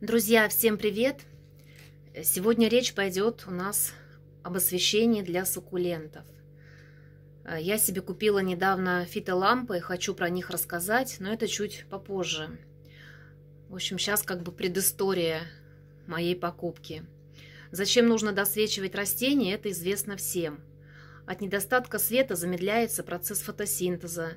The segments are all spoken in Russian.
Друзья, всем привет! Сегодня речь пойдет у нас об освещении для суккулентов. Э, я себе купила недавно фитолампы, хочу про них рассказать, но это чуть попозже. В общем, сейчас как бы предыстория моей покупки. Зачем нужно досвечивать растения, это известно всем. От недостатка света замедляется процесс фотосинтеза.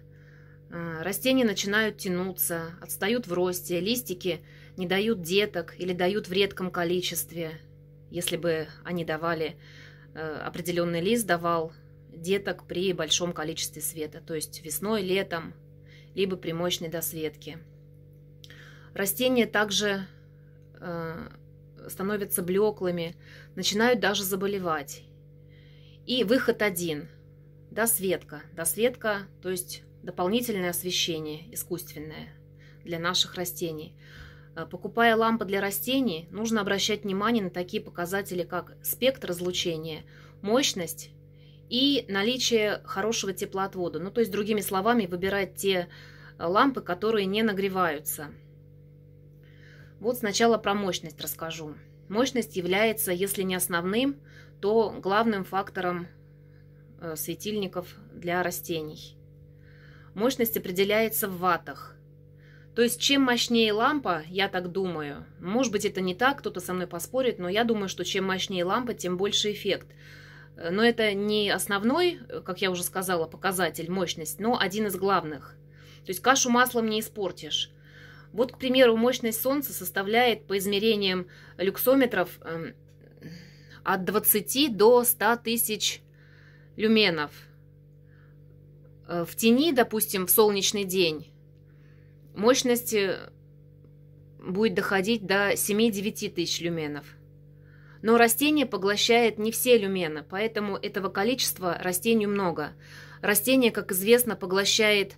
Э, растения начинают тянуться, отстают в росте, листики – не дают деток или дают в редком количестве. Если бы они давали, э, определенный лист давал деток при большом количестве света, то есть весной, летом, либо при мощной досветке. Растения также э, становятся блеклыми, начинают даже заболевать. И выход один – досветка. Досветка, то есть дополнительное освещение искусственное для наших растений – Э, покупая лампы для растений, нужно обращать внимание на такие показатели, как спектр излучения, мощность и наличие хорошего теплоотвода. Ну, то есть, другими словами, выбирать те э, лампы, которые не нагреваются. Вот сначала про мощность расскажу. Мощность является, если не основным, то главным фактором э, светильников для растений. Мощность определяется в ваттах. То есть чем мощнее лампа, я так думаю, может быть это не так, кто-то со мной поспорит, но я думаю, что чем мощнее лампа, тем больше эффект. Но это не основной, как я уже сказала, показатель, мощность, но один из главных. То есть кашу маслом не испортишь. Вот, к примеру, мощность Солнца составляет по измерениям люксометров эм, от 20 до 100 тысяч люменов. Э, в тени, допустим, в солнечный день Мощности будет доходить до 7-9 тысяч люменов. Но растение поглощает не все люмены, поэтому этого количества растению много. Растение, как известно, поглощает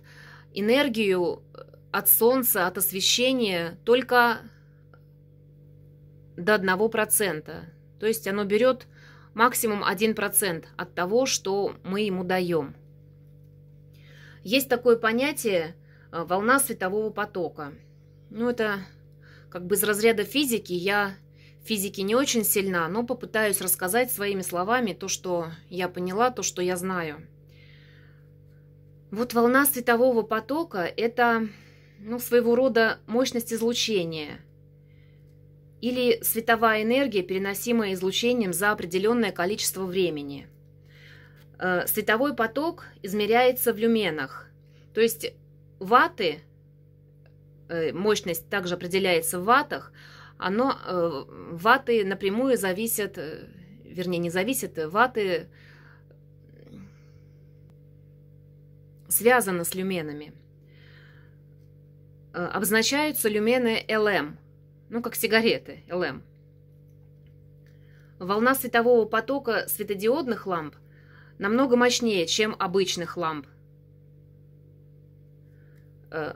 энергию от солнца, от освещения только до 1%. То есть оно берет максимум 1% от того, что мы ему даем. Есть такое понятие Э, волна светового потока. Ну, это как бы из разряда физики. Я в физике не очень сильна, но попытаюсь рассказать своими словами то, что я поняла, то, что я знаю. Вот волна светового потока – это ну, своего рода мощность излучения или световая энергия, переносимая излучением за определенное количество времени. Э, световой поток измеряется в люменах, то есть ваты, э, мощность также определяется в ватах, оно, э, ваты напрямую зависят, э, вернее, не зависят, ваты связаны с люменами. Обозначаются люмены ЛМ, ну, как сигареты, ЛМ. Волна светового потока светодиодных ламп намного мощнее, чем обычных ламп – Э,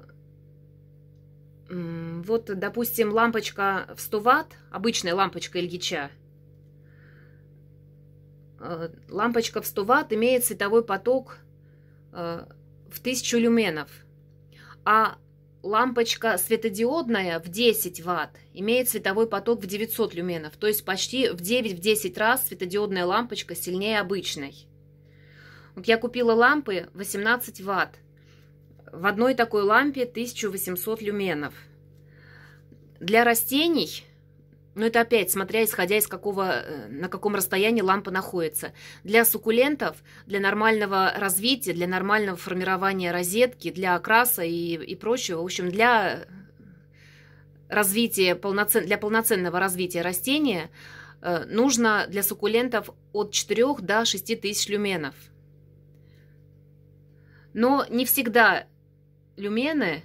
вот, допустим, лампочка в 100 ватт, обычная лампочка Ильича, э, лампочка в 100 э, а ватт имеет световой поток в 1000 люменов, а лампочка светодиодная в 10 ватт имеет световой поток в 900 люменов, то есть почти в 9-10 раз светодиодная лампочка сильнее обычной. Вот я купила лампы 18 ватт, в одной такой лампе 1800 люменов. Для растений, ну это опять, смотря исходя из какого, э, на каком расстоянии лампа находится. Для суккулентов, для нормального развития, для нормального формирования розетки, для окраса и, и прочего, в общем, для развития, полноцен, для полноценного развития растения э, нужно для суккулентов от 4 до 6 тысяч люменов. Но не всегда люмены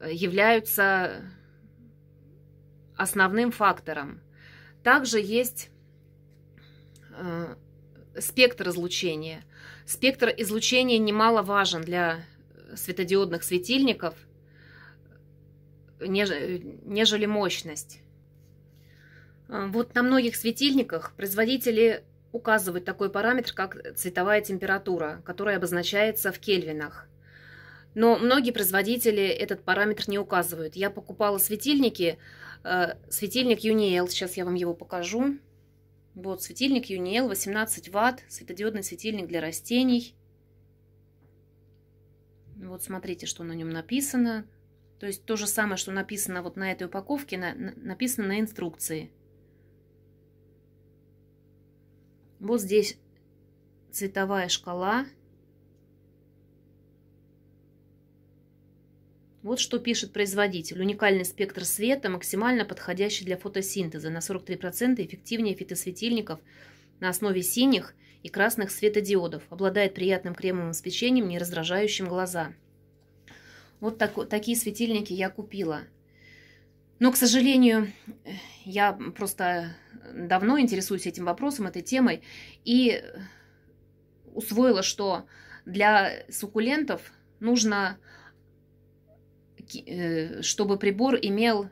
э, являются основным фактором. Также есть э, спектр излучения. Спектр излучения немаловажен для э, светодиодных светильников, нежели мощность. Вот на многих светильниках производители указывают такой параметр, как цветовая температура, которая обозначается в кельвинах. Но многие производители этот параметр не указывают. Я покупала светильники, э, светильник UNIL, сейчас я вам его покажу. Вот светильник UNIL, 18 ватт, светодиодный светильник для растений. Вот смотрите, что на нем написано. То есть то же самое, что написано вот на этой упаковке, на, на, написано на инструкции. Вот здесь цветовая шкала Вот что пишет производитель. Уникальный спектр света, максимально подходящий для фотосинтеза, на 43% эффективнее фитосветильников на основе синих и красных светодиодов. Обладает приятным кремовым свечением, не раздражающим глаза. Вот так, такие светильники я купила. Но, к сожалению, я просто давно интересуюсь этим вопросом, этой темой, и усвоила, что для суккулентов нужно Э, чтобы прибор имел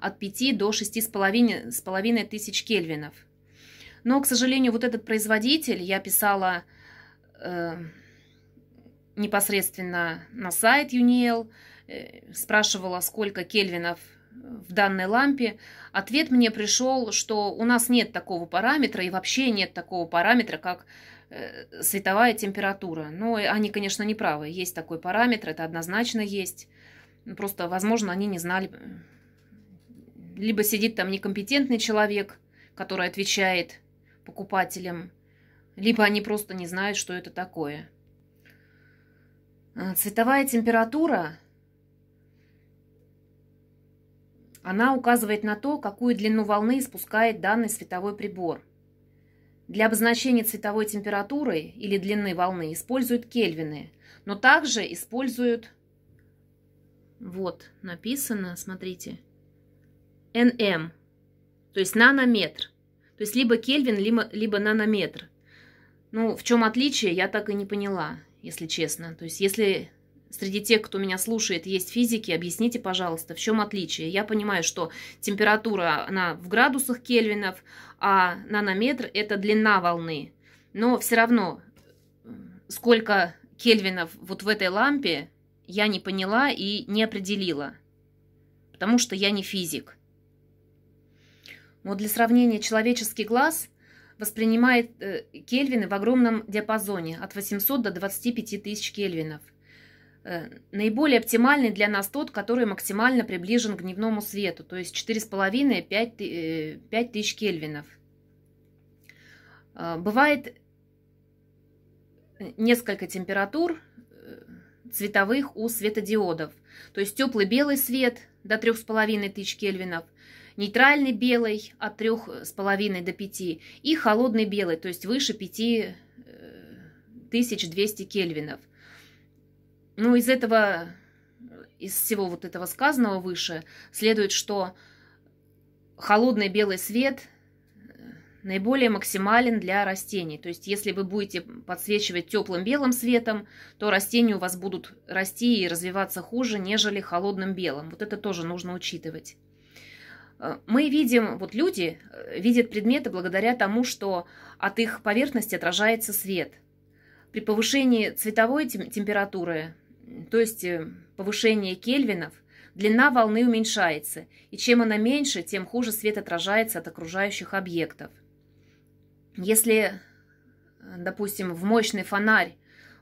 от 5 до 6,5 тысяч кельвинов. Но, к сожалению, вот этот производитель, я писала э, непосредственно на сайт UNIEL, э, спрашивала, сколько кельвинов в данной лампе. Ответ мне пришел, что у нас нет такого параметра и вообще нет такого параметра, как э, световая температура. Но они, конечно, не правы. Есть такой параметр, это однозначно есть. Ну, просто, возможно, они не знали. Либо сидит там некомпетентный человек, который отвечает покупателям, либо они просто не знают, что это такое. А, цветовая температура, она указывает на то, какую длину волны испускает данный световой прибор. Для обозначения цветовой температуры или длины волны используют кельвины, но также используют вот, написано, смотрите. НМ, то есть нанометр. То есть либо Кельвин, либо, либо нанометр. Ну, в чем отличие, я так и не поняла, если честно. То есть если среди тех, кто меня слушает, есть физики, объясните, пожалуйста, в чем отличие. Я понимаю, что температура, она в градусах кельвинов, а нанометр – это длина волны. Но все равно, сколько кельвинов вот в этой лампе, я не поняла и не определила, потому что я не физик. Вот для сравнения человеческий глаз воспринимает э, кельвины в огромном диапазоне от 800 до 25 тысяч кельвинов. Э, наиболее оптимальный для нас тот, который максимально приближен к дневному свету, то есть 4,5-5 э, тысяч кельвинов. Э, бывает э, несколько температур – цветовых у светодиодов. То есть теплый белый свет до 3,5 тысяч кельвинов, нейтральный белый от 3,5 до 5 и холодный белый, то есть выше 5200 э, кельвинов. Ну, из этого, из всего вот этого сказанного выше, следует, что холодный белый свет – наиболее максимален для растений. То есть, если вы будете подсвечивать теплым белым светом, то растения у вас будут расти и развиваться хуже, нежели холодным белым. Вот это тоже нужно учитывать. Э, мы видим, вот люди э, видят предметы благодаря тому, что от их поверхности отражается свет. При повышении цветовой температуры, то есть э, повышении кельвинов, длина волны уменьшается, и чем она меньше, тем хуже свет отражается от окружающих объектов – если, э, допустим, в мощный фонарь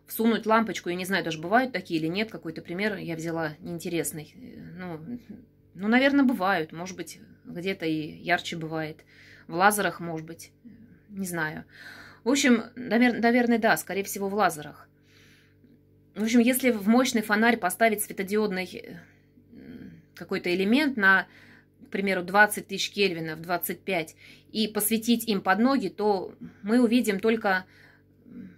всунуть лампочку, я не знаю, даже бывают такие или нет, какой-то пример я взяла неинтересный. Э, ну, ну, наверное, бывают, может быть, где-то и ярче бывает. В лазерах, может быть, э, не знаю. В общем, наверное, да, скорее всего, в лазерах. В общем, если в мощный фонарь поставить светодиодный какой-то элемент на примеру, 20 тысяч кельвинов, 25, и посветить им под ноги, то мы увидим только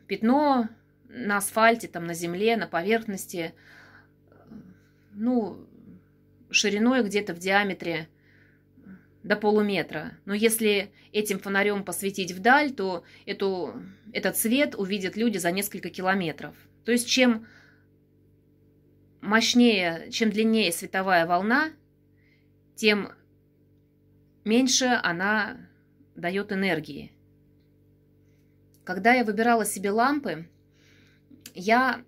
пятно на асфальте, там, на земле, на поверхности, ну, шириной где-то в диаметре до полуметра. Но если этим фонарем посветить вдаль, то эту, этот свет увидят люди за несколько километров. То есть чем мощнее, чем длиннее световая волна, тем меньше она дает энергии. Когда я выбирала себе лампы, я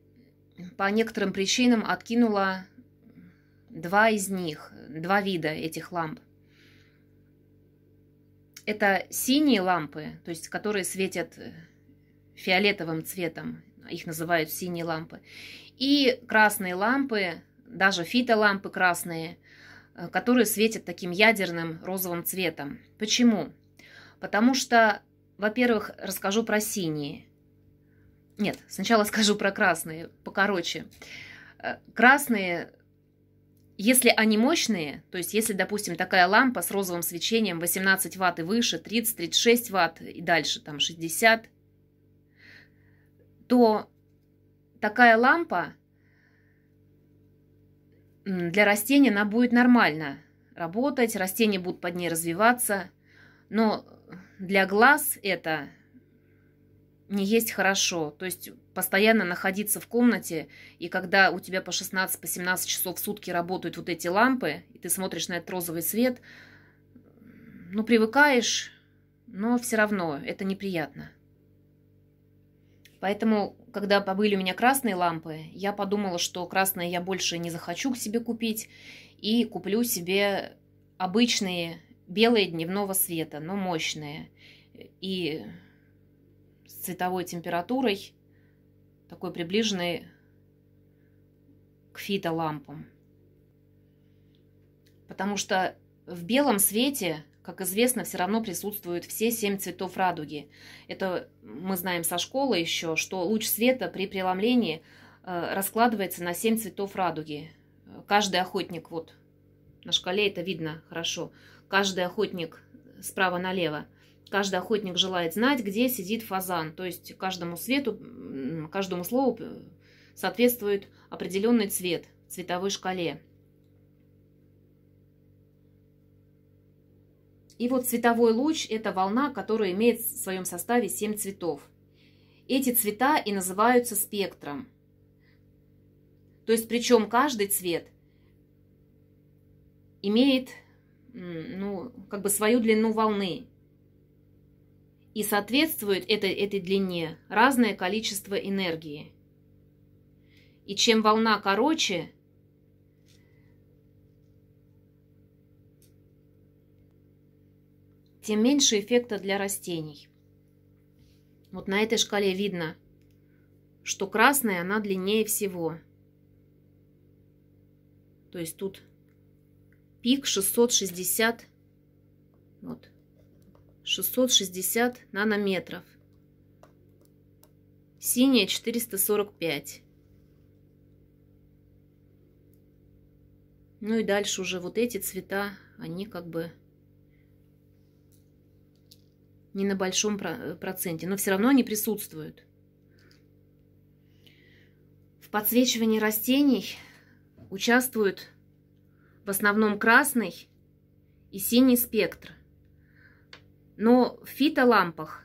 по некоторым причинам откинула два из них, два вида этих ламп. Это синие лампы, то есть которые светят э, фиолетовым цветом, их называют синие лампы, и красные лампы, даже фитолампы красные – Э, которые светят таким ядерным розовым цветом. Почему? Потому что, во-первых, расскажу про синие. Нет, сначала скажу про красные, покороче. Э, красные, если они мощные, то есть если, допустим, такая лампа с розовым свечением 18 ватт и выше, 30-36 ватт и дальше, там 60, то такая лампа для растения она будет нормально работать, растения будут под ней развиваться, но для глаз это не есть хорошо. То есть постоянно находиться в комнате, и когда у тебя по 16-17 по часов в сутки работают вот эти лампы, и ты смотришь на этот розовый свет, ну, привыкаешь, но все равно это неприятно. Поэтому, когда побыли у меня красные лампы, я подумала, что красные я больше не захочу к себе купить и куплю себе обычные белые дневного света, но мощные и с цветовой температурой, такой приближенной к фитолампам. Потому что в белом свете как известно, все равно присутствуют все семь цветов радуги. Это мы знаем со школы еще, что луч света при преломлении э, раскладывается на семь цветов радуги. Каждый охотник, вот на шкале это видно хорошо, каждый охотник справа налево, каждый охотник желает знать, где сидит фазан. То есть каждому свету, каждому слову э, соответствует определенный цвет, цветовой шкале. И вот цветовой луч – это волна, которая имеет в своем составе 7 цветов. Эти цвета и называются спектром. То есть причем каждый цвет имеет ну, как бы свою длину волны. И соответствует этой, этой длине разное количество энергии. И чем волна короче – тем меньше эффекта для растений. Вот на этой шкале видно, что красная, она длиннее всего. То есть тут пик 660, вот, 660 нанометров. Синяя 445. Ну и дальше уже вот эти цвета, они как бы не на большом э, проценте, но все равно они присутствуют. В подсвечивании растений участвуют в основном красный и синий спектр. Но в фитолампах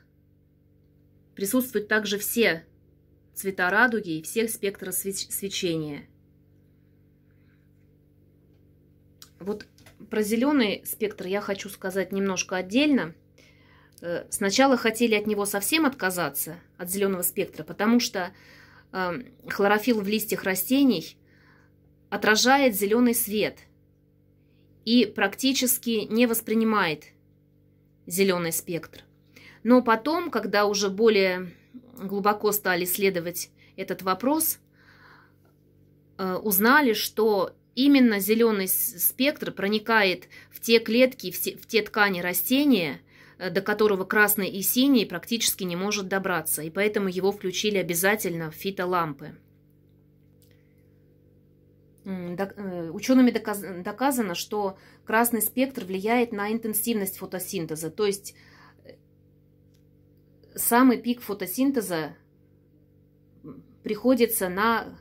присутствуют также все цвета радуги и всех спектра свечения. Вот про зеленый спектр я хочу сказать немножко отдельно – Э, сначала хотели от него совсем отказаться, от зеленого спектра, потому что эм, хлорофилл в листьях растений отражает зеленый свет и практически не воспринимает зеленый спектр. Но потом, когда уже более глубоко стали исследовать этот вопрос, э, узнали, что именно зеленый спектр проникает в те клетки, в те, ткани растения, Э, до которого красный и синий практически не может добраться, и поэтому его включили обязательно в фитолампы. Э, учеными доказано, что красный спектр влияет на интенсивность фотосинтеза, то есть э, самый пик фотосинтеза приходится на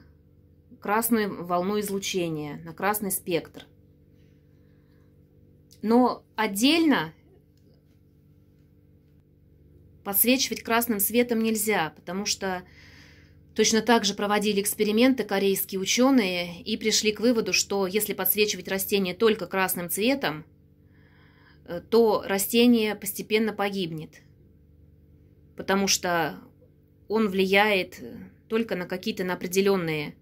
красную волну излучения, на красный спектр. Но отдельно Подсвечивать красным светом нельзя, потому что точно так же проводили эксперименты корейские ученые и пришли к выводу, что если подсвечивать растение только красным цветом, э, то растение постепенно погибнет, потому что он влияет только на какие-то на определенные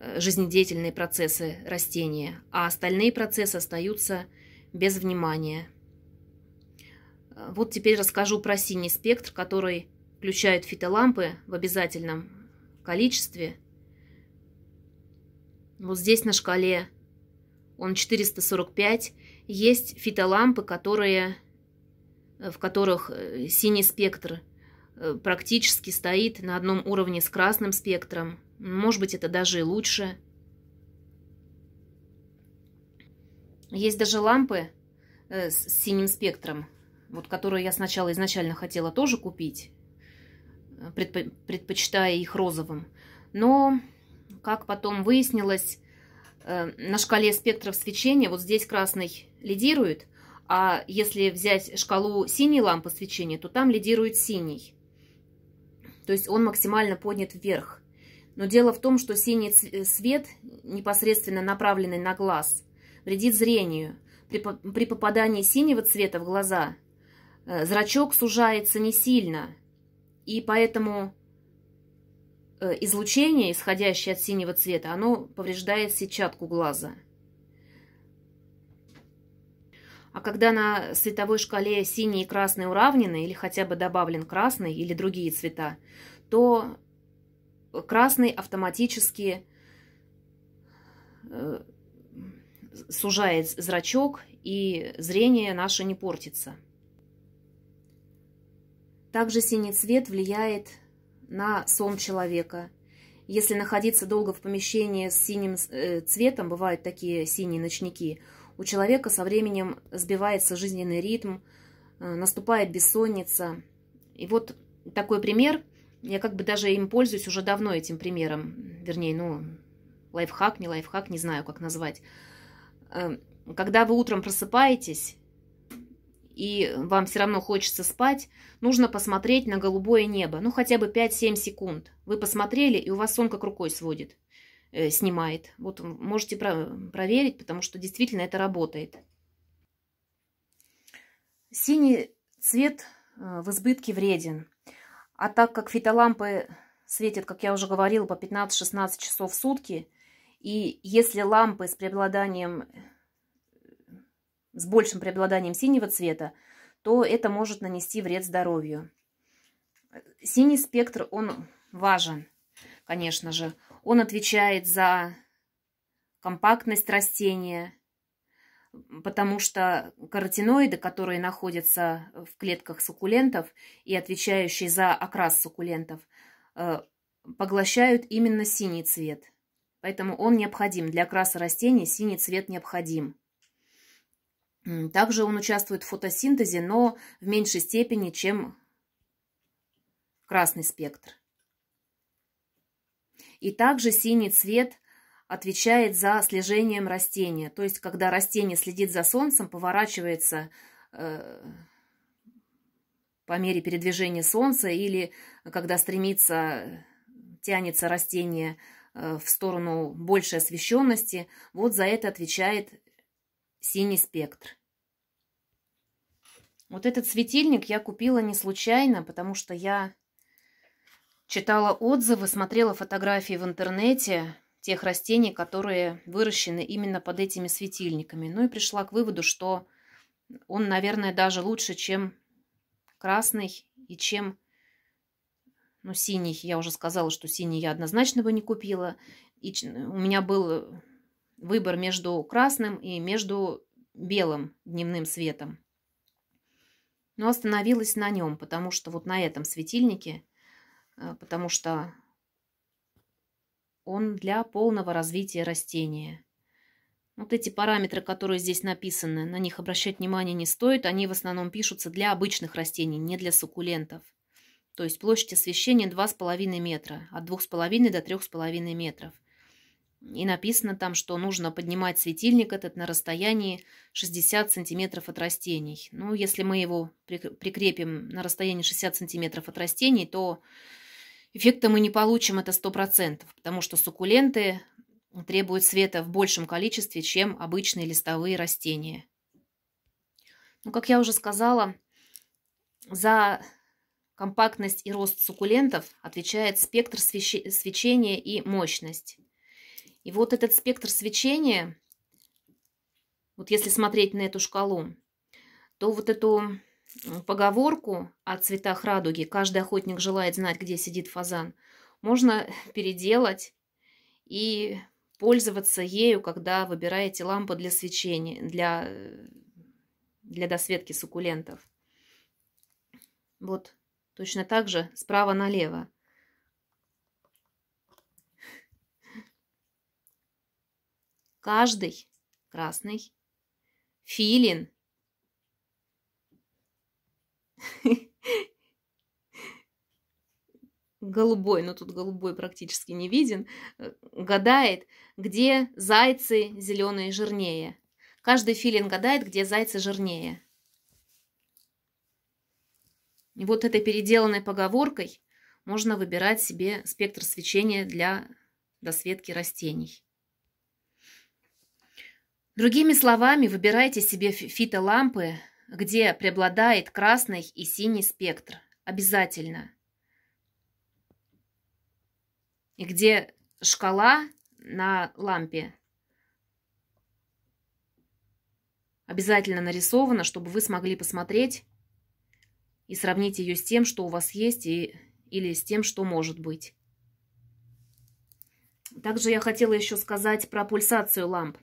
э, жизнедеятельные процессы растения, а остальные процессы остаются без внимания. Э, вот теперь расскажу про синий спектр, который включает фитолампы в обязательном количестве. Вот здесь на шкале он 445. Есть фитолампы, которые, э, в которых э, синий спектр практически стоит на одном уровне с красным спектром. Может быть, это даже и лучше. Есть даже лампы с синим спектром, вот которые я сначала изначально хотела тоже купить, э, предпо предпочитая их розовым. Но, как потом выяснилось, э, на шкале спектров свечения вот здесь красный лидирует, а если взять шкалу синей лампы свечения, то там лидирует синий. То есть он максимально поднят вверх. Но дело в том, что синий э, свет, непосредственно направленный на глаз, вредит зрению. При, при попадании синего цвета в глаза Э, зрачок сужается не сильно, и поэтому э, излучение, исходящее от синего цвета, оно повреждает сетчатку глаза. А когда на световой шкале синий и красный уравнены, или хотя бы добавлен красный или другие цвета, то красный автоматически э, сужает зрачок, и зрение наше не портится. Также синий цвет влияет на сон человека. Если находиться долго в помещении с синим э, цветом, бывают такие синие ночники, у человека со временем сбивается жизненный ритм, э, наступает бессонница. И вот такой пример, я как бы даже им пользуюсь уже давно этим примером, вернее, ну, лайфхак, не лайфхак, не знаю, как назвать. Э, когда вы утром просыпаетесь, и вам все равно хочется спать, нужно посмотреть на голубое небо, ну хотя бы 5-7 секунд. Вы посмотрели, и у вас сон как рукой сводит, э, снимает. Вот можете про проверить, потому что действительно это работает. Синий цвет э, в избытке вреден. А так как фитолампы светят, как я уже говорила, по 15-16 часов в сутки, и если лампы с преобладанием с большим преобладанием синего цвета, то это может нанести вред здоровью. Синий спектр, он важен, конечно же. Он отвечает за компактность растения, потому что каротиноиды, которые находятся в клетках суккулентов и отвечающие за окрас суккулентов, э, поглощают именно синий цвет. Поэтому он необходим. Для окраса растений синий цвет необходим. Также он участвует в фотосинтезе, но в меньшей степени, чем красный спектр. И также синий цвет отвечает за слежением растения. То есть, когда растение следит за солнцем, поворачивается э, по мере передвижения солнца или когда стремится, тянется растение э, в сторону большей освещенности, вот за это отвечает синий спектр. Вот этот светильник я купила не случайно, потому что я читала отзывы, смотрела фотографии в интернете тех растений, которые выращены именно под этими светильниками. Ну и пришла к выводу, что он, наверное, даже лучше, чем красный и чем ну, синий. Я уже сказала, что синий я однозначно бы не купила. И у меня был выбор между красным и между белым дневным светом но остановилась на нем, потому что вот на этом светильнике, э, потому что он для полного развития растения. Вот эти параметры, которые здесь написаны, на них обращать внимание не стоит. Они в основном пишутся для обычных растений, не для суккулентов. То есть площадь освещения 2,5 метра, от 2,5 до 3,5 метров – и написано там, что нужно поднимать светильник этот на расстоянии 60 сантиметров от растений. Ну, если мы его прикрепим на расстоянии 60 сантиметров от растений, то эффекта мы не получим это 100%, потому что суккуленты требуют света в большем количестве, чем обычные листовые растения. Ну, как я уже сказала, за компактность и рост суккулентов отвечает спектр свечения и мощность. И вот этот спектр свечения, вот если смотреть на эту шкалу, то вот эту поговорку о цветах радуги «каждый охотник желает знать, где сидит фазан» можно переделать и пользоваться ею, когда выбираете лампу для свечения, для, э, для досветки суккулентов. Вот точно так же справа налево. Каждый. Красный. Филин. Голубой, но ну тут голубой практически не виден, э, гадает, где зайцы зеленые жирнее. Каждый филин гадает, где зайцы жирнее. И вот этой переделанной поговоркой можно выбирать себе спектр свечения для досветки растений. Другими словами, выбирайте себе фитолампы, где преобладает красный и синий спектр. Обязательно. И где шкала на лампе обязательно нарисована, чтобы вы смогли посмотреть и сравнить ее с тем, что у вас есть и, или с тем, что может быть. Также я хотела еще сказать про пульсацию ламп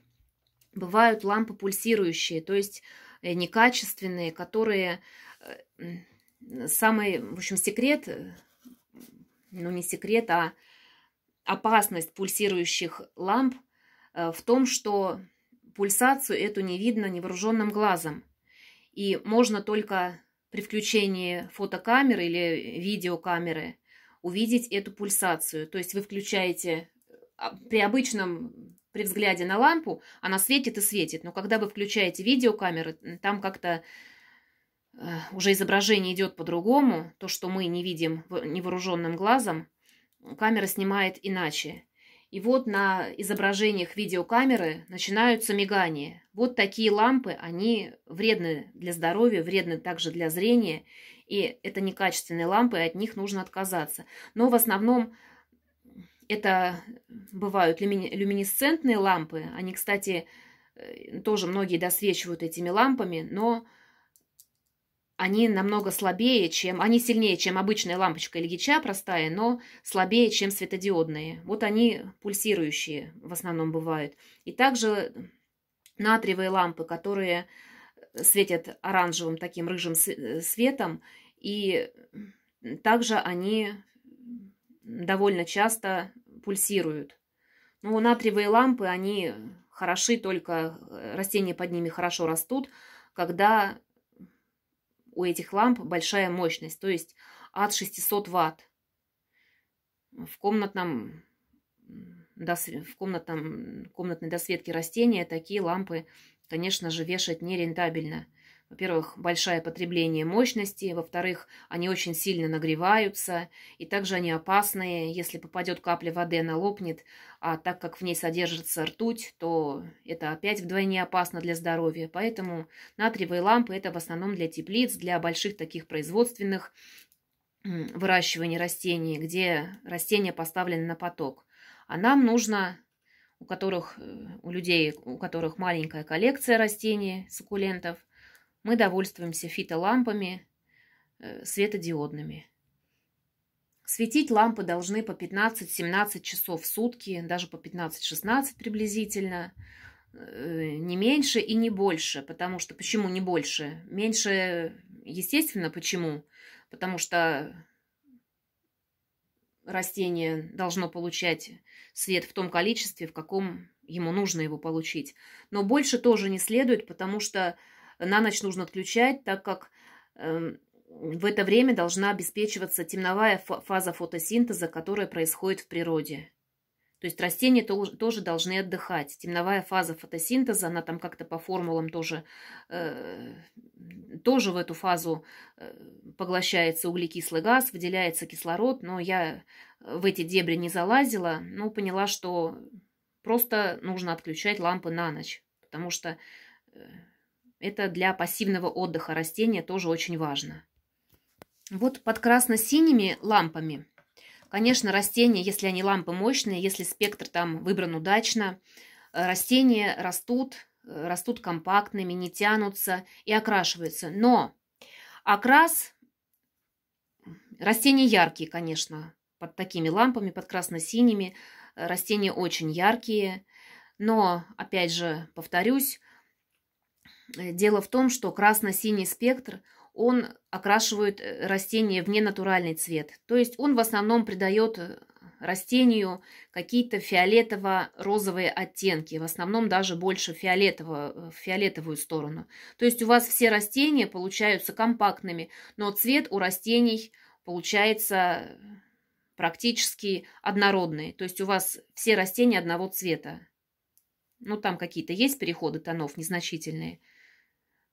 бывают лампы пульсирующие, то есть э, некачественные, которые э, самый, в общем, секрет, э, ну не секрет, а опасность пульсирующих ламп в том, что пульсацию эту не видно невооруженным глазом. И можно только при включении фотокамеры или видеокамеры увидеть эту пульсацию. То есть вы включаете а, при обычном при взгляде на лампу она светит и светит, но когда вы включаете видеокамеры, там как-то э, уже изображение идет по-другому. То, что мы не видим невооруженным глазом, камера снимает иначе. И вот на изображениях видеокамеры начинаются мигания. Вот такие лампы, они вредны для здоровья, вредны также для зрения. И это некачественные лампы, и от них нужно отказаться. Но в основном это э, бывают люми... люминесцентные лампы. Они, кстати, э, тоже многие досвечивают этими лампами, но они намного слабее, чем... Они сильнее, чем обычная лампочка Ильича простая, но слабее, чем светодиодные. Вот они пульсирующие в основном бывают. И также натриевые лампы, которые светят оранжевым таким рыжим э, светом, и также они довольно часто пульсируют. Ну, натриевые лампы, они хороши только, э, растения под ними хорошо растут, когда у этих ламп большая мощность, то есть от 600 ватт. В комнатном, в комнатном, комнатной досветке растения такие лампы, конечно же, вешать нерентабельно – во-первых, большое потребление мощности, во-вторых, они очень сильно нагреваются, и также они опасные. Если попадет капля воды, она лопнет, а так как в ней содержится ртуть, то это опять вдвойне опасно для здоровья. Поэтому натриевые лампы – это в основном для теплиц, для больших таких производственных выращиваний растений, где растения поставлены на поток. А нам нужно у которых, э, у людей, у которых маленькая коллекция растений, суккулентов – мы довольствуемся фитолампами, э, светодиодными. Светить лампы должны по 15-17 часов в сутки, даже по 15-16 приблизительно, э, не меньше и не больше, потому что почему не больше? Меньше, естественно, почему? Потому что растение должно получать свет в том количестве, в каком ему нужно его получить. Но больше тоже не следует, потому что на ночь нужно отключать, так как эм, в это время должна обеспечиваться темновая фаза фотосинтеза, которая происходит в природе. То есть растения тоже должны отдыхать. Темновая фаза фотосинтеза, она там как-то по формулам тоже, э, тоже в эту фазу э, поглощается углекислый газ, выделяется кислород, но я в эти дебри не залазила, но поняла, что просто нужно отключать лампы на ночь, потому что э, это для пассивного отдыха растения тоже очень важно. Вот под красно-синими лампами. Конечно, растения, если они лампы мощные, если спектр там выбран удачно, э, растения растут, э, растут компактными, не тянутся и окрашиваются. Но окрас растения яркие, конечно, под такими лампами, под красно-синими. Э, растения очень яркие. Но, опять же, повторюсь, Э, дело в том, что красно-синий спектр, он окрашивает э, растение в ненатуральный цвет. То есть он в основном придает э, растению какие-то фиолетово-розовые оттенки, в основном даже больше фиолетово, в фиолетовую сторону. То есть у вас все растения получаются компактными, но цвет у растений получается практически однородный. То есть у вас все растения одного цвета. Ну, там какие-то есть переходы тонов незначительные –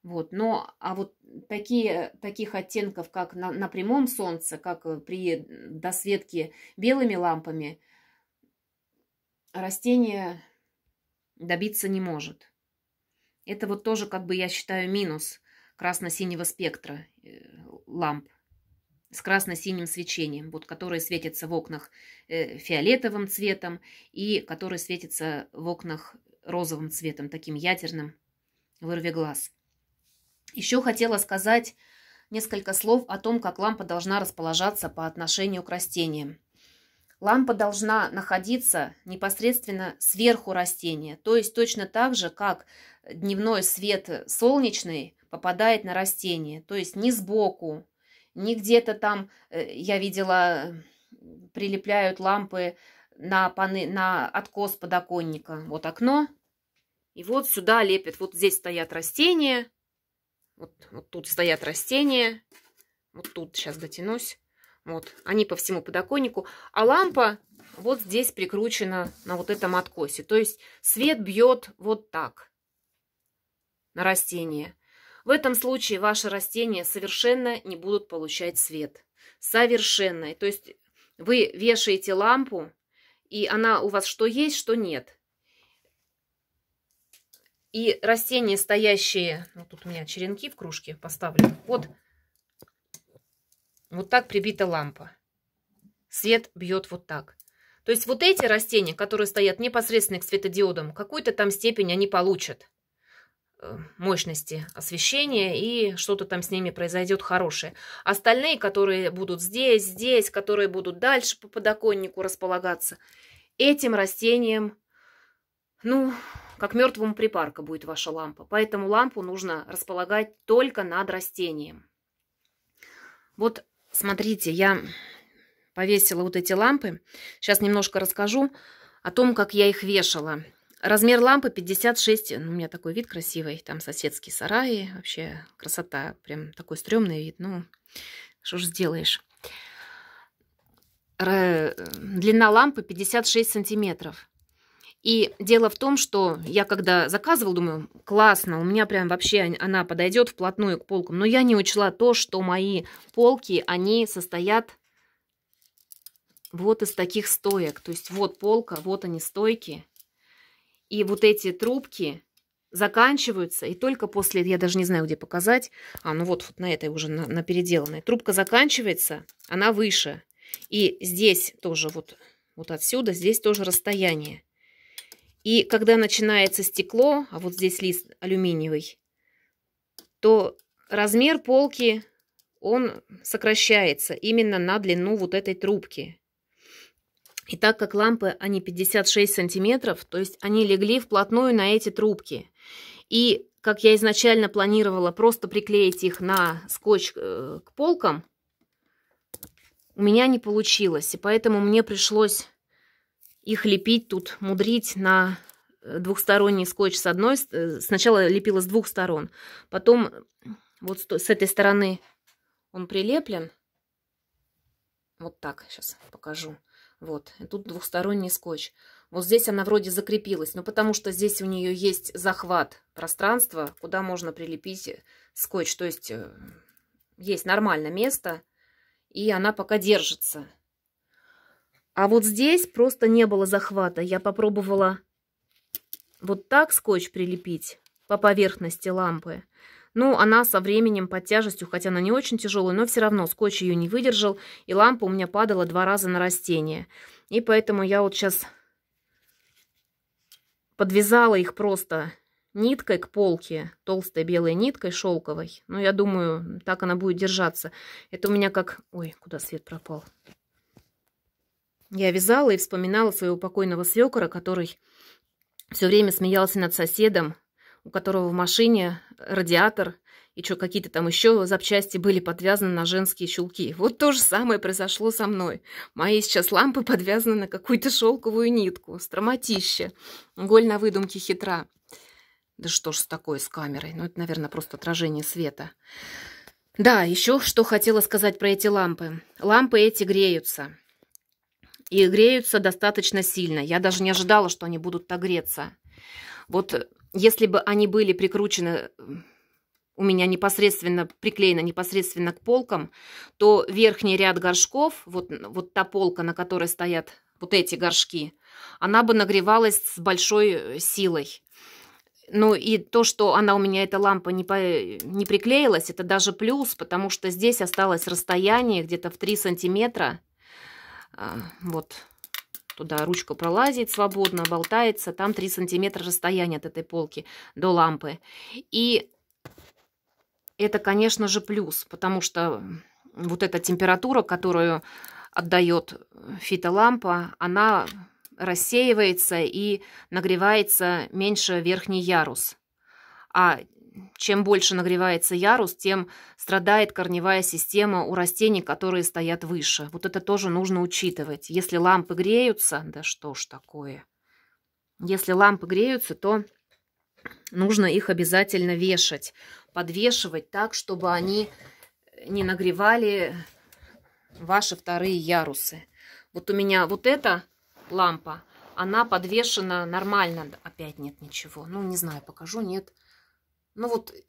вот, но, а вот такие, таких оттенков, как на, на прямом солнце, как э, при досветке белыми лампами, растение добиться не может. Это вот тоже, как бы я считаю, минус красно-синего спектра э, ламп с красно-синим свечением, вот, которые светятся в окнах э, фиолетовым цветом и которые светятся в окнах розовым цветом, таким ядерным, вырви глаз. Еще хотела сказать несколько слов о том, как лампа должна расположаться по отношению к растениям. Лампа должна находиться непосредственно сверху растения, то есть точно так же, как дневной свет солнечный попадает на растение, то есть не сбоку, не где-то там, э, я видела, прилепляют лампы на, паны, на откос подоконника. Вот окно, и вот сюда лепят, вот здесь стоят растения, вот, вот тут стоят растения. Вот тут сейчас дотянусь. Вот, они по всему подоконнику. А лампа вот здесь прикручена на вот этом откосе. То есть свет бьет вот так на растение. В этом случае ваши растения совершенно не будут получать свет. Совершенно. То есть вы вешаете лампу, и она у вас что есть, что нет. И растения, стоящие... Вот ну, тут у меня черенки в кружке поставлены. Вот, вот так прибита лампа. Свет бьет вот так. То есть вот эти растения, которые стоят непосредственно к светодиодам, какую-то там степень они получат э, мощности освещения и что-то там с ними произойдет хорошее. Остальные, которые будут здесь, здесь, которые будут дальше по подоконнику располагаться, этим растениям, ну, как мертвому припарка будет ваша лампа. Поэтому лампу нужно располагать только над растением. Вот смотрите, я повесила вот эти лампы. Сейчас немножко расскажу о том, как я их вешала. Размер лампы 56, ну, у меня такой вид красивый, там соседские сараи, вообще красота, прям такой стрёмный вид, ну, что ж сделаешь. Длина лампы 56 сантиметров. И дело в том, что я когда заказывала, думаю, классно, у меня прям вообще она подойдет вплотную к полкам. Но я не учла то, что мои полки, они состоят вот из таких стоек. То есть вот полка, вот они стойки. И вот эти трубки заканчиваются, и только после, я даже не знаю, где показать, а, ну вот, вот на этой уже, на, на переделанной, трубка заканчивается, она выше. И здесь тоже вот, вот отсюда, здесь тоже расстояние. И когда начинается стекло, а вот здесь лист алюминиевый, то размер полки, он сокращается именно на длину вот этой трубки. И так как лампы, они 56 сантиметров, то есть они легли вплотную на эти трубки. И как я изначально планировала просто приклеить их на скотч э, к полкам, у меня не получилось. И поэтому мне пришлось их лепить тут, мудрить на э, двухсторонний скотч с одной. Э, сначала лепила с двух сторон, потом вот с этой стороны он прилеплен. Вот так, сейчас покажу. Вот, и тут двухсторонний скотч. Вот здесь она вроде закрепилась, но потому что здесь у нее есть захват пространства, куда можно прилепить э, скотч. То есть есть нормальное место, и она пока держится. А вот здесь просто не было захвата. Я попробовала вот так скотч прилепить по поверхности лампы. Ну, она со временем под тяжестью, хотя она не очень тяжелая, но все равно скотч ее не выдержал, и лампа у меня падала два раза на растение. И поэтому я вот сейчас подвязала их просто ниткой к полке, толстой белой ниткой шелковой. Ну, я думаю, так она будет держаться. Это у меня как... Ой, куда свет пропал? Я вязала и вспоминала своего покойного свекора, который все время смеялся над соседом, у которого в машине радиатор и что, какие-то там еще запчасти были подвязаны на женские щелки. Вот то же самое произошло со мной. Мои сейчас лампы подвязаны на какую-то шелковую нитку. Строматище. Голь на выдумке хитра. Да что ж такое с камерой? Ну, это, наверное, просто отражение света. Да, еще что хотела сказать про эти лампы. Лампы эти греются и греются достаточно сильно. Я даже не ожидала, что они будут так греться. Вот э, если бы они были прикручены э, у меня непосредственно приклеены непосредственно к полкам, то верхний ряд горшков, вот, вот та полка, на которой стоят вот эти горшки, она бы нагревалась с большой э, силой. Ну и то, что она у меня, эта лампа, не, по... не приклеилась, это даже плюс, потому что здесь осталось расстояние где-то в 3 сантиметра а, вот туда ручка пролазит свободно, болтается, там 3 сантиметра расстояние от этой полки до лампы. И это, конечно же, плюс, потому что вот эта температура, которую отдает фитолампа, она рассеивается и нагревается меньше верхний ярус. А чем больше нагревается ярус, тем страдает корневая система у растений, которые стоят выше. Вот это тоже нужно учитывать. Если лампы греются, да что ж такое. Если лампы греются, то нужно их обязательно вешать. Подвешивать так, чтобы они не нагревали ваши вторые ярусы. Вот у меня вот эта лампа, она подвешена нормально. Опять нет ничего. Ну, не знаю, покажу, нет. Ну вот э,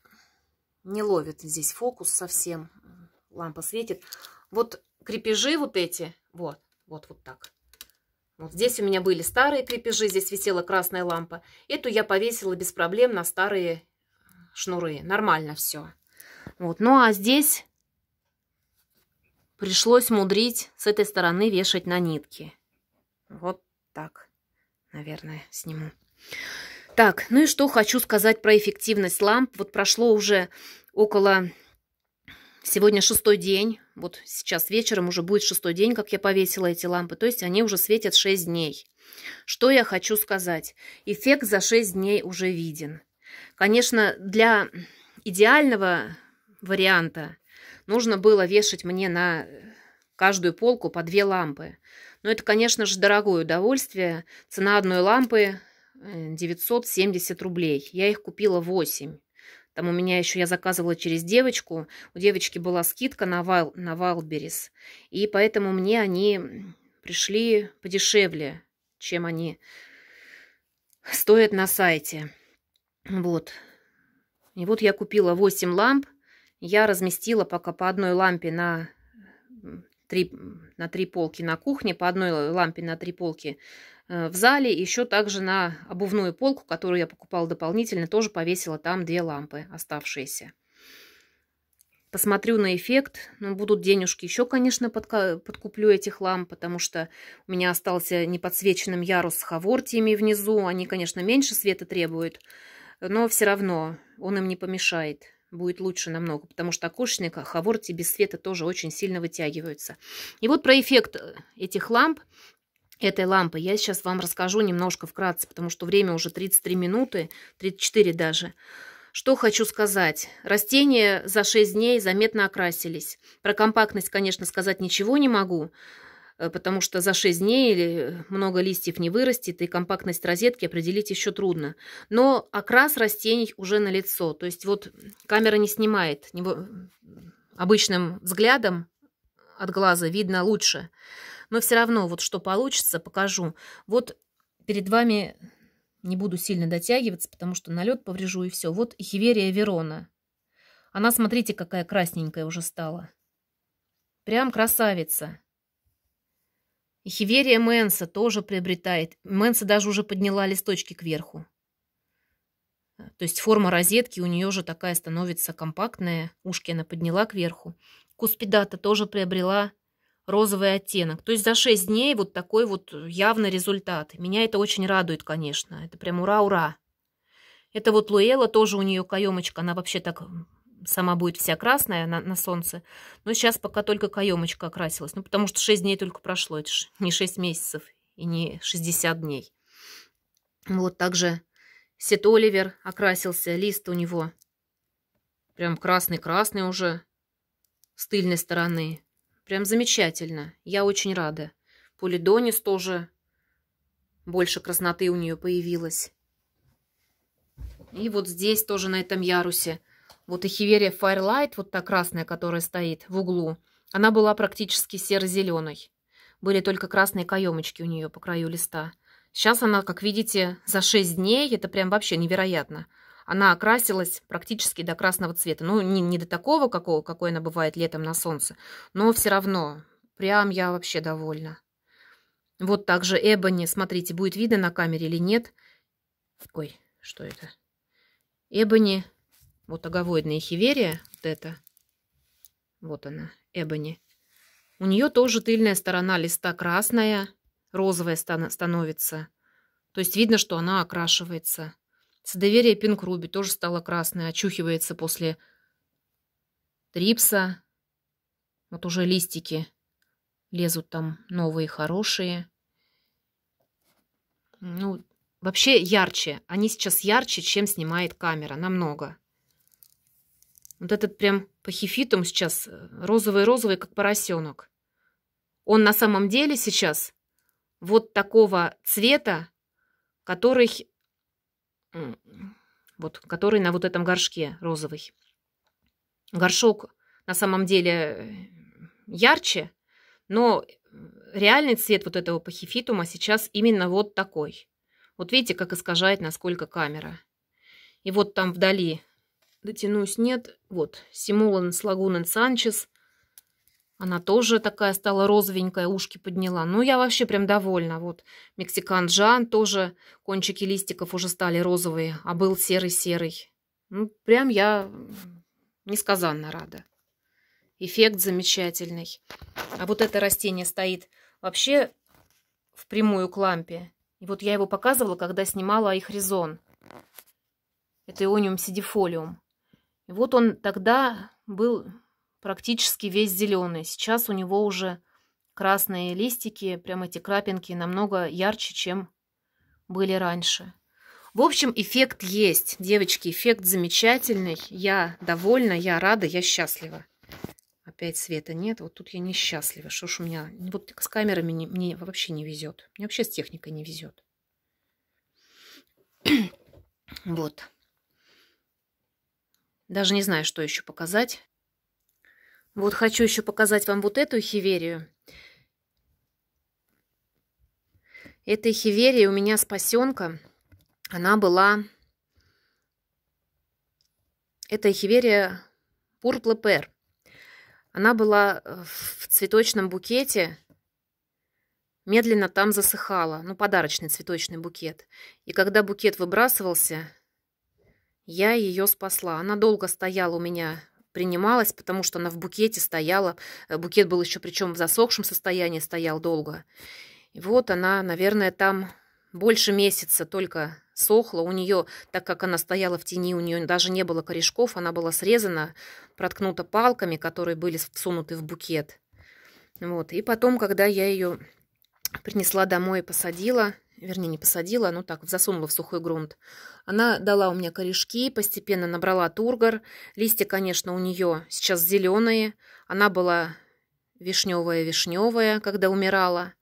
не ловит здесь фокус совсем. Лампа светит. Вот крепежи вот эти, вот, вот, вот так. Вот здесь у меня были старые крепежи, здесь висела красная лампа. Эту я повесила без проблем на старые шнуры. Нормально все. Вот, ну а здесь пришлось мудрить с этой стороны вешать на нитки. Вот так, наверное, сниму. Так, ну и что хочу сказать про эффективность ламп. Вот прошло уже около... Сегодня шестой день, вот сейчас вечером уже будет шестой день, как я повесила эти лампы, то есть они уже светят 6 дней. Что я хочу сказать? Эффект за 6 дней уже виден. Конечно, для идеального варианта нужно было вешать мне на каждую полку по две лампы. Но это, конечно же, дорогое удовольствие. Цена одной лампы 970 э, рублей. Я их купила 8. Там у меня еще я заказывала через девочку. У девочки была скидка на, Вайл, на Вайлберис. И поэтому мне они пришли подешевле, чем они стоят на сайте. Вот. И вот я купила 8 ламп. Я разместила пока по одной лампе на три, на три полки на кухне, по одной лампе на три полки Э, в зале. Еще также на обувную полку, которую я покупала дополнительно, тоже повесила там две лампы оставшиеся. Посмотрю на эффект. Ну, будут денежки еще, конечно, подкуплю этих ламп, потому что у меня остался неподсвеченным ярус с хавортиями внизу. Они, конечно, меньше света требуют, но все равно он им не помешает будет лучше намного, потому что окошечные хаворти без света тоже очень сильно вытягиваются. И вот про эффект э, этих ламп этой лампы. Я сейчас вам расскажу немножко вкратце, потому что время уже 33 минуты, 34 даже. Что хочу сказать. Растения за 6 дней заметно окрасились. Про компактность, конечно, сказать ничего не могу, э, потому что за 6 дней много листьев не вырастет, и компактность розетки определить еще трудно. Но окрас растений уже на лицо. То есть вот камера не снимает. Обычным взглядом от глаза видно лучше. Но все равно вот что получится, покажу. Вот перед вами не буду сильно дотягиваться, потому что налет поврежу и все. Вот Хиверия Верона. Она, смотрите, какая красненькая уже стала. Прям красавица. Хиверия Мэнса тоже приобретает. Мэнса даже уже подняла листочки кверху. То есть форма розетки у нее же такая становится компактная. Ушки она подняла кверху. Куспидата тоже приобрела розовый оттенок. То есть за 6 дней вот такой вот явно результат. Меня это очень радует, конечно. Это прям ура-ура. Это вот Луэла, тоже у нее каемочка. Она вообще так сама будет вся красная на, на солнце. Но сейчас пока только каемочка окрасилась. Ну, потому что 6 дней только прошло. Это не 6 месяцев и не 60 дней. Вот также Сет Оливер окрасился. Лист у него прям красный-красный уже с тыльной стороны. Прям замечательно. Я очень рада. Полидонис тоже больше красноты у нее появилось. И вот здесь тоже на этом ярусе. Вот эхиверия Firelight, вот та красная, которая стоит в углу, она была практически серо-зеленой. Были только красные каемочки у нее по краю листа. Сейчас она, как видите, за 6 дней, это прям вообще невероятно – она окрасилась практически до красного цвета. Ну, не, не до такого, какого, какой она бывает летом на солнце, но все равно, прям я вообще довольна. Вот также эбони, смотрите, будет видно на камере или нет. Ой, что это? Эбони, вот оговоидная хиверия, вот это. Вот она, эбони. У нее тоже тыльная сторона листа красная, розовая становится. То есть видно, что она окрашивается. С Содоверие Пинкруби тоже стало красное, очухивается после трипса. Вот уже листики лезут там новые, хорошие. Ну, вообще ярче. Они сейчас ярче, чем снимает камера. Намного. Вот этот прям по хифитам сейчас э, розовый-розовый, как поросенок. Он на самом деле сейчас вот такого цвета, который вот, который на вот этом горшке розовый. Горшок на самом деле э, ярче, но реальный цвет вот этого пахифитума сейчас именно вот такой. Вот видите, как искажает, насколько камера. И вот там вдали дотянусь, нет, вот, Симулан Слагунен Санчес – она тоже такая стала розовенькая, ушки подняла. Ну, я вообще прям довольна. Вот мексикан Жан тоже, кончики листиков уже стали розовые, а был серый-серый. Ну, прям я несказанно рада. Эффект замечательный. А вот это растение стоит вообще в прямую к лампе. И вот я его показывала, когда снимала их айхризон. Это иониум сидифолиум. И вот он тогда был практически весь зеленый. Сейчас у него уже красные листики, прям эти крапинки, намного ярче, чем были раньше. В общем, эффект есть. Девочки, эффект замечательный. Я довольна, я рада, я счастлива. Опять света нет. Вот тут я несчастлива. Что ж у меня... Вот с камерами не, мне вообще не везет. Мне вообще с техникой не везет. вот. Даже не знаю, что еще показать. Вот хочу еще показать вам вот эту хиверию. Эта хиверия у меня спасенка. Она была... Это хиверия Пурплепер. Она была в цветочном букете, медленно там засыхала, ну, подарочный цветочный букет. И когда букет выбрасывался, я ее спасла. Она долго стояла у меня принималась, потому что она в букете стояла. Э, букет был еще причем в засохшем состоянии, стоял долго. И вот она, наверное, там больше месяца только сохла. У нее, так как она стояла в тени, у нее даже не было корешков, она была срезана, проткнута палками, которые были всунуты в букет. Вот. И потом, когда я ее принесла домой и посадила, вернее, не посадила, а, ну так, засунула в сухой грунт. Она дала у меня корешки, постепенно набрала тургор. Листья, конечно, у нее сейчас зеленые. Она была вишневая-вишневая, когда умирала.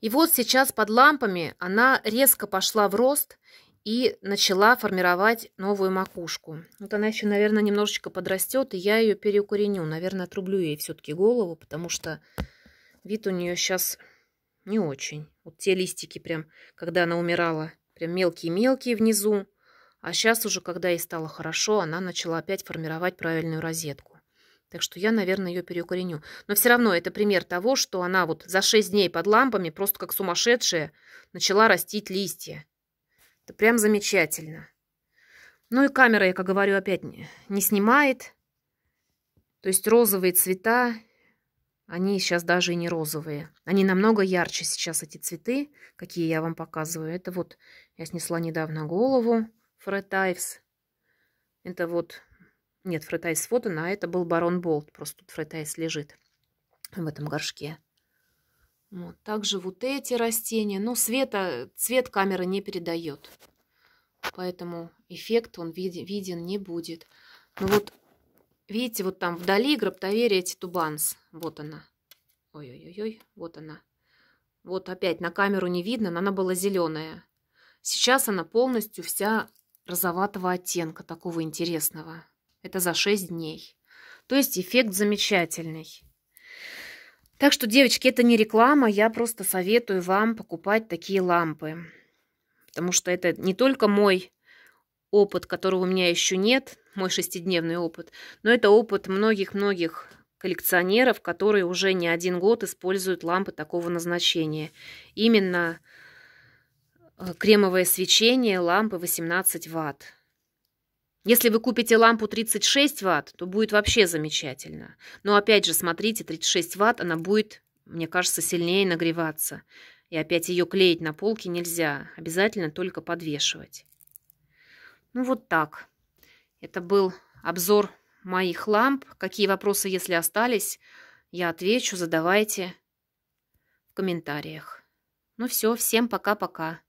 И вот сейчас под лампами она резко пошла в рост и начала формировать новую макушку. Вот она еще, наверное, немножечко подрастет, и я ее переукореню. Наверное, отрублю ей все-таки голову, потому что вид у нее сейчас не очень. Вот те листики прям, когда она умирала, прям мелкие-мелкие внизу. А сейчас уже, когда ей стало хорошо, она начала опять формировать правильную розетку. Так что я, наверное, ее переукореню. Но все равно это пример того, что она вот за шесть дней под лампами, просто как сумасшедшая, начала растить листья. Это прям замечательно. Ну и камера, я, как говорю, опять не снимает. То есть розовые цвета, они сейчас даже и не розовые. Они намного ярче сейчас, эти цветы, какие я вам показываю. Это вот я снесла недавно голову Фред Это вот... Нет, Фред фото, а это был Барон Болт. Просто тут Фред лежит в этом горшке. Вот. Также вот эти растения. Но света, цвет камеры не передает. Поэтому эффект он виден не будет. Но ну вот Видите, вот там вдали граптоверия титубанс. Вот она. Ой-ой-ой, вот она. Вот опять на камеру не видно, но она была зеленая. Сейчас она полностью вся розоватого оттенка, такого интересного. Это за 6 дней. То есть эффект замечательный. Так что, девочки, это не реклама, я просто советую вам покупать такие лампы. Потому что это не только мой опыт, которого у меня еще нет, мой шестидневный опыт, но это опыт многих-многих коллекционеров, которые уже не один год используют лампы такого назначения. Именно э, кремовое свечение лампы 18 Вт. Если вы купите лампу 36 Вт, то будет вообще замечательно. Но опять же, смотрите, 36 Вт, она будет, мне кажется, сильнее нагреваться. И опять ее клеить на полке нельзя. Обязательно только подвешивать. Ну вот так. Это был обзор моих ламп. Какие вопросы, если остались, я отвечу, задавайте в комментариях. Ну все, всем пока-пока.